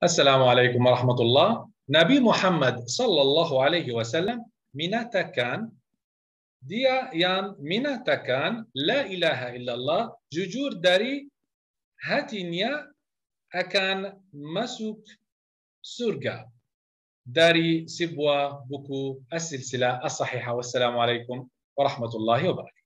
السلام عليكم ورحمة الله نبي محمد صلى الله عليه وسلم منتا كان ديا يان منتا كان لا إله إلا الله ججور داري هاتينيا أكان مسوك سرقة داري سبوا بكو السلسلة الصحيحة والسلام عليكم ورحمة الله وبركاته